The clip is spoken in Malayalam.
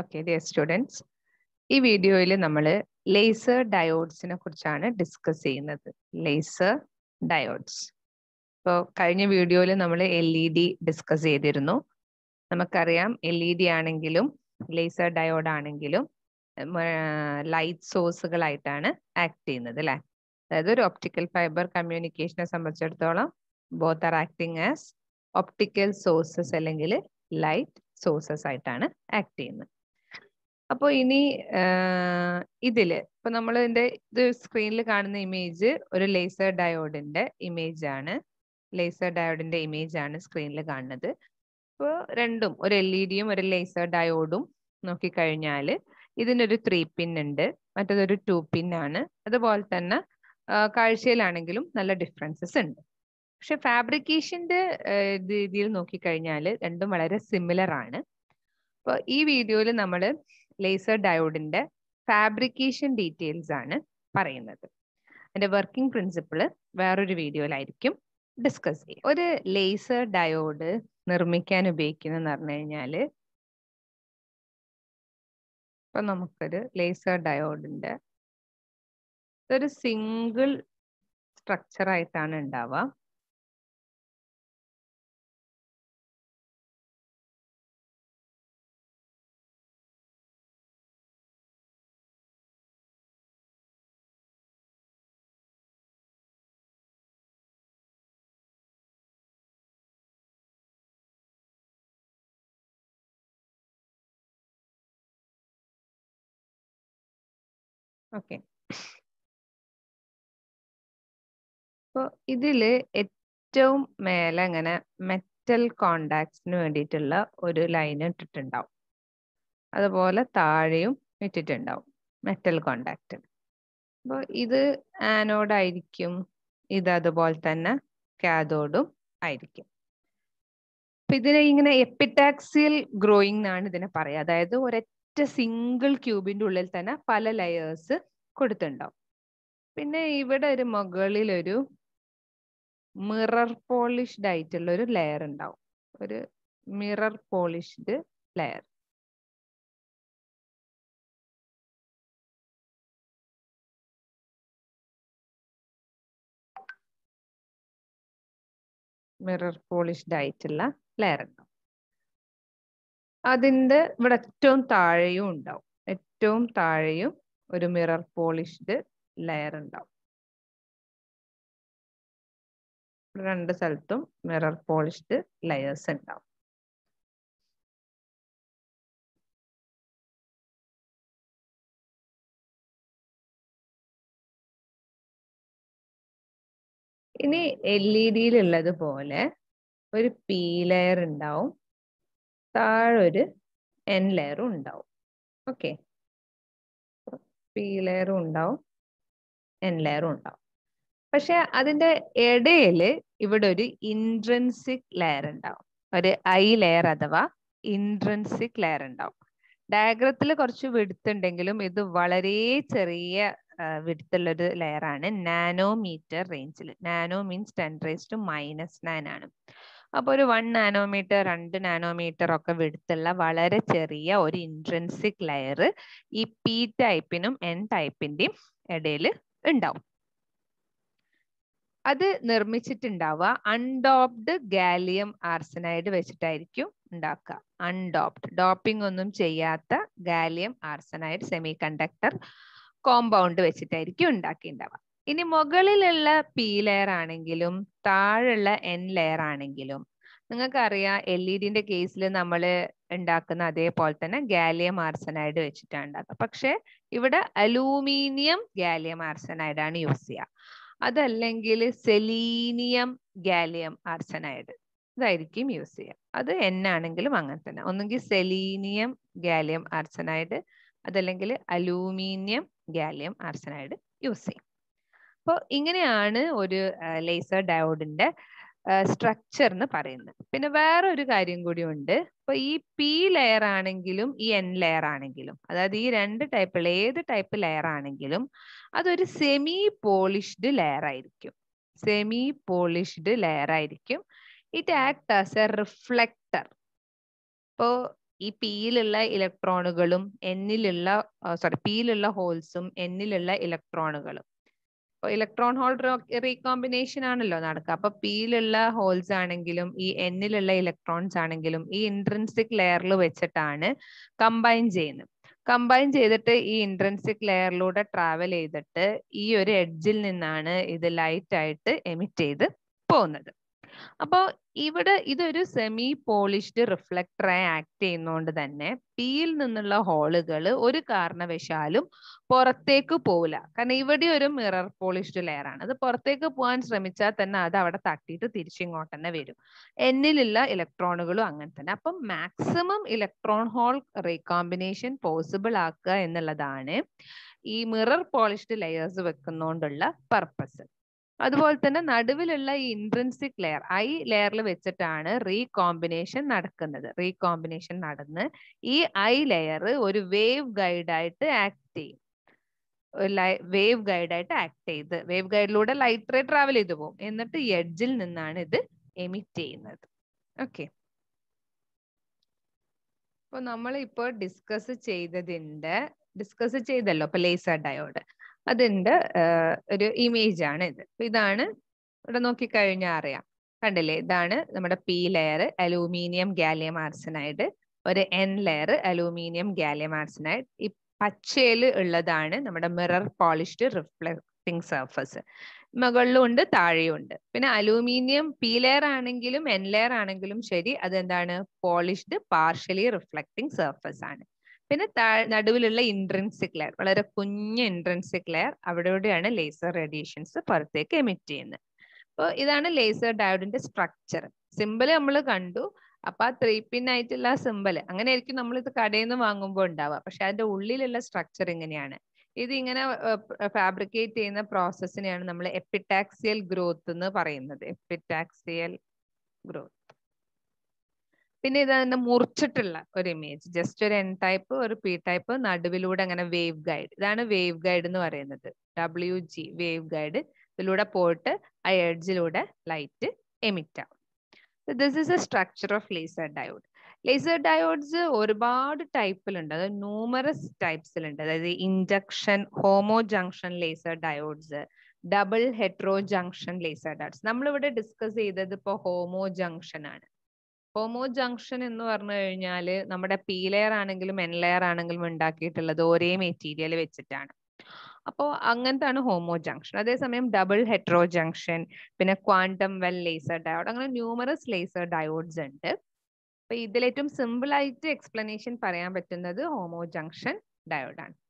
ഓക്കെ ഡിയർ സ്റ്റുഡൻസ് ഈ വീഡിയോയിൽ നമ്മൾ ലേസർ ഡയോഡ്സിനെ കുറിച്ചാണ് ഡിസ്കസ് ചെയ്യുന്നത് ലേസർ ഡയോഡ്സ് ഇപ്പോൾ കഴിഞ്ഞ വീഡിയോയിൽ നമ്മൾ എൽ ഇ ഡി ഡിസ്കസ് ചെയ്തിരുന്നു നമുക്കറിയാം എൽ ഇ ഡി ആണെങ്കിലും ലേസർ ഡയോഡ് ആണെങ്കിലും ലൈറ്റ് സോഴ്സുകളായിട്ടാണ് ആക്ട് ചെയ്യുന്നത് അല്ലേ അതായത് ഒരു ഒപ്റ്റിക്കൽ ഫൈബർ കമ്മ്യൂണിക്കേഷനെ സംബന്ധിച്ചിടത്തോളം both are acting as optical sources അല്ലെങ്കിൽ ലൈറ്റ് സോഴ്സസ് ആയിട്ടാണ് ആക്ട് ചെയ്യുന്നത് അപ്പോൾ ഇനി ഇതില് ഇപ്പൊ നമ്മൾ ഇതിന്റെ ഇത് സ്ക്രീനിൽ കാണുന്ന ഇമേജ് ഒരു ലേസർ ഡയോഡിന്റെ ഇമേജ് ആണ് ലേസർ ഡയോഡിന്റെ ഇമേജ് ആണ് സ്ക്രീനിൽ കാണുന്നത് ഇപ്പോൾ രണ്ടും ഒരു എൽ ഇ e ഡിയും ഒരു ലേസർ ഡയോഡും നോക്കിക്കഴിഞ്ഞാൽ ഇതിനൊരു ത്രീ പിൻ ഉണ്ട് മറ്റേതൊരു ടു പിൻ ആണ് അതുപോലെ തന്നെ കാഴ്ചയിലാണെങ്കിലും നല്ല ഡിഫറൻസസ് ഉണ്ട് പക്ഷെ ഫാബ്രിക്കേഷൻ്റെ രീതിയിൽ നോക്കിക്കഴിഞ്ഞാൽ രണ്ടും വളരെ സിമിലർ ആണ് അപ്പോൾ ഈ വീഡിയോയിൽ നമ്മൾ ലേസർ ഡയോഡിന്റെ ഫാബ്രിക്കേഷൻ ഡീറ്റെയിൽസ് ആണ് പറയുന്നത് അതിന്റെ വർക്കിംഗ് പ്രിൻസിപ്പിൾ വേറൊരു വീഡിയോയിലായിരിക്കും ഡിസ്കസ് ചെയ്യും ഒരു ലേസർ ഡയോഡ് നിർമ്മിക്കാൻ ഉപയോഗിക്കുന്നതെന്ന് പറഞ്ഞു കഴിഞ്ഞാൽ ഇപ്പം നമുക്കൊരു ലേസർ ഡയോഡിന്റെ ഇതൊരു സിംഗിൾ സ്ട്രക്ചർ ആയിട്ടാണ് ഉണ്ടാവുക ഓക്കെ അപ്പോൾ ഇതിൽ ഏറ്റവും മേലെ അങ്ങനെ മെറ്റൽ കോണ്ടാക്ട്സിന് വേണ്ടിയിട്ടുള്ള ഒരു ലൈൻ ഇട്ടിട്ടുണ്ടാവും അതുപോലെ താഴെയും ഇട്ടിട്ടുണ്ടാവും മെറ്റൽ കോണ്ടാക്ട് അപ്പോൾ ഇത് ആനോഡ് ആയിരിക്കും ഇത് അതുപോലെ തന്നെ കാതോഡും ആയിരിക്കും അപ്പം ഇതിനെ ഇങ്ങനെ എപ്പിറ്റാക്സിയൽ ഗ്രോയിങ് എന്നാണ് ഇതിനെ പറയുക അതായത് ഒരു ഒറ്റ സിംഗിൾ ക്യൂബിൻ്റെ ഉള്ളിൽ തന്നെ പല ലെയേഴ്സ് കൊടുത്തിട്ടുണ്ടാവും പിന്നെ ഇവിടെ ഒരു മുകളിലൊരു മിറർ പോളിഷ്ഡ് ആയിട്ടുള്ള ഒരു ലെയർ ഉണ്ടാവും ഒരു mirror polished layer mirror polished ആയിട്ടുള്ള ലെയർ ഉണ്ടാവും അതിൻ്റെ ഇവിടെ ഏറ്റവും താഴെയും ഉണ്ടാവും ഏറ്റവും താഴെയും ഒരു മിറർ പോളിഷ്ഡ് ലെയർ ഉണ്ടാവും രണ്ട് സ്ഥലത്തും മിറർ പോളിഷ്ഡ് ലെയേഴ്സ് ഉണ്ടാവും ഇനി എൽ ഇ e ഡിയിലുള്ളത് പോലെ ഒരു പി ലെയർ ഉണ്ടാവും താഴെ ഒരു എൻ ലെയറും ഉണ്ടാവും ഓക്കെ പി ലെയറും ഉണ്ടാവും എൻ ലെയറും ഉണ്ടാവും പക്ഷെ അതിന്റെ ഇടയിൽ ഇവിടെ ഒരു ഇൻട്രൻസിക് ലെയർ ഉണ്ടാവും ഒരു ഐ ലെയർ അഥവാ ഇൻട്രൻസിക് ലെയർ ഉണ്ടാവും ഡയഗ്രത്തിൽ കുറച്ച് വിടുത്തുണ്ടെങ്കിലും ഇത് വളരെ ചെറിയ വിടുത്തുള്ളൊരു ലെയർ ആണ് നാനോമീറ്റർ റേഞ്ചിൽ nano means ten raise to minus nine ആണ് അപ്പൊ ഒരു വൺ നാനോമീറ്റർ രണ്ട് നാനോമീറ്റർ ഒക്കെ വിടുത്തുള്ള വളരെ ചെറിയ ഒരു ഇൻട്രൻസിക് ലെയർ ഈ പി ടൈപ്പിനും എൻ ടൈപ്പിന്റെയും ഇടയിൽ ഉണ്ടാവും അത് നിർമ്മിച്ചിട്ടുണ്ടാവുക അൺഡോപ്ഡ് ഗാലിയം ആർസനൈഡ് വെച്ചിട്ടായിരിക്കും ഉണ്ടാക്കുക അൺഡോപ്ഡ് ഡോപ്പിംഗ് ഒന്നും ചെയ്യാത്ത gallium arsenide semiconductor compound വെച്ചിട്ടായിരിക്കും ഉണ്ടാക്കിയിട്ടുണ്ടാവുക ഇനി മുകളിലുള്ള പി ലെയർ ആണെങ്കിലും താഴെയുള്ള എൻ ലെയർ ആണെങ്കിലും നിങ്ങൾക്കറിയാം എൽ ഇ ഡിന്റെ കേസിൽ നമ്മൾ ഉണ്ടാക്കുന്ന അതേപോലെ തന്നെ ഗാലിയം ആർസനൈഡ് വെച്ചിട്ടാണ് ഉണ്ടാക്കുക പക്ഷെ ഇവിടെ അലൂമിനിയം ഗാലിയം ആർസനൈഡ് ആണ് യൂസ് ചെയ്യുക അതല്ലെങ്കിൽ സെലീനിയം ഗാലിയം ആർസനൈഡ് ഇതായിരിക്കും യൂസ് ചെയ്യുക അത് എൻ ആണെങ്കിലും അങ്ങനെ തന്നെ ഒന്നുകിൽ സെലീനിയം ഗാലിയം ആർസനൈഡ് അതല്ലെങ്കിൽ അലൂമിനിയം ഗാലിയം ആർസനൈഡ് യൂസ് ചെയ്യും അപ്പോൾ ഇങ്ങനെയാണ് ഒരു ലേസർ ഡയോഡിന്റെ സ്ട്രക്ചർ എന്ന് പറയുന്നത് പിന്നെ വേറെ ഒരു കാര്യം കൂടി ഉണ്ട് ഇപ്പൊ ഈ പി ലെയർ ആണെങ്കിലും ഈ എൻ ലെയർ ആണെങ്കിലും അതായത് ഈ രണ്ട് ടൈപ്പുള്ള ഏത് ടൈപ്പ് ലെയർ ആണെങ്കിലും അതൊരു സെമി പോളിഷ്ഡ് ലെയർ ആയിരിക്കും സെമി പോളിഷ്ഡ് ലെയർ ആയിരിക്കും it act as a reflector ഇപ്പോ ഈ പിയിലുള്ള ഇലക്ട്രോണുകളും എന്നിലുള്ള സോറി പിയിലുള്ള ഹോൾസും എന്നിലുള്ള ഇലക്ട്രോണുകളും ഇലക്ട്രോൺ ഹോൾ റീകോമ്പിനേഷൻ ആണല്ലോ നടക്കുക അപ്പൊ പിയിലുള്ള ഹോൾസ് ആണെങ്കിലും ഈ എന്നിലുള്ള ഇലക്ട്രോൺസ് ആണെങ്കിലും ഈ ഇൻട്രൻസിക് ലെയറിൽ വെച്ചിട്ടാണ് കമ്പൈൻ ചെയ്യുന്നത് കമ്പൈൻ ചെയ്തിട്ട് ഈ ഇൻട്രൻസിക് ലെയറിലൂടെ ട്രാവൽ ചെയ്തിട്ട് ഈ ഒരു എഡ്ജിൽ നിന്നാണ് ഇത് ലൈറ്റ് ആയിട്ട് എമിറ്റ് ചെയ്ത് പോകുന്നത് അപ്പോൾ ഇവിടെ ഇതൊരു സെമി പോളിഷ്ഡ് റിഫ്ലക്ടറായി ആക്ട് ചെയ്യുന്നതുകൊണ്ട് തന്നെ പിയിൽ നിന്നുള്ള ഹോളുകൾ ഒരു കാരണവശാലും പുറത്തേക്ക് പോവില്ല കാരണം ഇവിടെ ഒരു മിറർ പോളിഷ്ഡ് ലെയർ ആണ് അത് പുറത്തേക്ക് പോകാൻ ശ്രമിച്ചാൽ തന്നെ അത് അവിടെ തട്ടിയിട്ട് തിരിച്ചിങ്ങോട്ട് തന്നെ വരും എന്നിലുള്ള ഇലക്ട്രോണുകളും അങ്ങനെ തന്നെ അപ്പം maximum electron hole recombination possible ആക്കുക എന്നുള്ളതാണ് ഈ മിറർ പോളിഷ്ഡ് ലെയേഴ്സ് വെക്കുന്നോണ്ടുള്ള പർപ്പസ് അതുപോലെ തന്നെ നടുവിലുള്ള ഈ ഇൻട്രൻസിക് ലെയർ ഐ ലെയറിൽ വെച്ചിട്ടാണ് റീകോമ്പിനേഷൻ നടക്കുന്നത് റീകോമ്പിനേഷൻ നടന്ന് ഈ ഐ ലെയർ ഒരു വേവ് ഗൈഡായിട്ട് ആക്ട് ചെയ്യും വേവ് ഗൈഡായിട്ട് ആക്ട് ചെയ്ത് വേവ് ഗൈഡിലൂടെ ലൈറ്റ് റേ ട്രാവൽ ചെയ്തു പോകും എന്നിട്ട് എഡ്ജിൽ നിന്നാണ് ഇത് എമിറ്റ് ചെയ്യുന്നത് ഓക്കെ അപ്പോൾ നമ്മൾ ഇപ്പോൾ ഡിസ്കസ് ചെയ്തതിന്റെ ഡിസ്കസ് ചെയ്തല്ലോ ഇപ്പൊ ലേസർ ഡയോഡ് അതിൻ്റെ ഒരു ഇമേജ് ആണ് ഇത് ഇതാണ് ഇവിടെ നോക്കിക്കഴിഞ്ഞാൽ അറിയാം കണ്ടില്ലേ ഇതാണ് നമ്മുടെ P layer aluminium gallium arsenide ഒരു N layer aluminium gallium arsenide ഈ പച്ചയിൽ ഉള്ളതാണ് നമ്മുടെ മിറർ പോളിഷ്ഡ് റിഫ്ലക്ടിങ് സർഫസ് മുകളിലും ഉണ്ട് താഴെയും ഉണ്ട് പിന്നെ അലൂമിനിയം പി ലെയർ ആണെങ്കിലും എൻ ലെയർ ആണെങ്കിലും ശരി അതെന്താണ് പോളിഷ്ഡ് പാർഷ്യലി റിഫ്ലക്ടിങ് സർഫസ് ആണ് പിന്നെ നടുവിലുള്ള ഇൻട്രൻസിക് ലെയർ വളരെ കുഞ്ഞ് ഇൻട്രൻസിക് ലെയർ അവിടെയോടെയാണ് ലേസർ റേഡിയേഷൻസ് പുറത്തേക്ക് എമിറ്റ് ചെയ്യുന്നത് അപ്പോൾ ഇതാണ് ലേസർ ഡയോഡിന്റെ സ്ട്രക്ചർ സിമ്പിൾ നമ്മൾ കണ്ടു അപ്പൊ ആ ത്രീ പിൻ ആയിട്ടുള്ള സിമ്പിൾ ആയിരിക്കും നമ്മൾ ഇത് കടയിൽ നിന്ന് വാങ്ങുമ്പോൾ ഉണ്ടാവുക പക്ഷെ അതിന്റെ ഉള്ളിലുള്ള സ്ട്രക്ചർ ഇങ്ങനെയാണ് ഇത് ഇങ്ങനെ ഫാബ്രിക്കേറ്റ് ചെയ്യുന്ന പ്രോസസ്സിനെയാണ് നമ്മൾ എപ്പിറ്റാക്സിയൽ ഗ്രോത്ത് എന്ന് പറയുന്നത് എപ്പിറ്റാക്സിയൽ ഗ്രോത്ത് പിന്നെ ഇത് തന്നെ മുറിച്ചിട്ടുള്ള ഒരു ഇമേജ് ജസ്റ്റ് ഒരു എൻ ടൈപ്പ് ഒരു പി ടൈപ്പ് നടുവിലൂടെ അങ്ങനെ വേവ് ഗൈഡ് ഇതാണ് വേവ് ഗൈഡ് എന്ന് പറയുന്നത് ഡബ്ല്യു ജി വേവ് ഗൈഡ് ഇതിലൂടെ പോയിട്ട് ആ എഡ്ജിലൂടെ ലൈറ്റ് എമിറ്റ് ആവും this is a structure of laser diode laser diodes ഒരുപാട് ടൈപ്പിലുണ്ട് അതായത് ന്യൂമറസ് ടൈപ്സിലുണ്ട് അതായത് induction homojunction laser diodes double heterojunction laser diodes നമ്മളിവിടെ ഡിസ്കസ് ചെയ്തത് ഇപ്പോൾ ഹോമോ ജംഗ്ഷൻ ആണ് ഹോമോ ജംഗ്ഷൻ എന്ന് പറഞ്ഞു കഴിഞ്ഞാൽ നമ്മുടെ പി ലെയർ ആണെങ്കിലും എൻ ലെയർ ആണെങ്കിലും ഉണ്ടാക്കിയിട്ടുള്ളത് ഒരേ മെറ്റീരിയൽ വെച്ചിട്ടാണ് അപ്പോൾ അങ്ങനത്താണ് ഹോമോ ജംഗ്ഷൻ അതേസമയം ഡബിൾ ഹെട്രോ ജംഗ്ഷൻ പിന്നെ ക്വാണ്ടം വെൽ ലേസർ ഡയോഡ് അങ്ങനെ ന്യൂമറസ് ലേസർ ഡയോഡ്സ് ഉണ്ട് അപ്പൊ ഇതിൽ ഏറ്റവും സിമ്പിൾ ആയിട്ട് എക്സ്പ്ലനേഷൻ പറയാൻ പറ്റുന്നത് ഹോമോ ജംഗ്ഷൻ ഡയോഡാണ്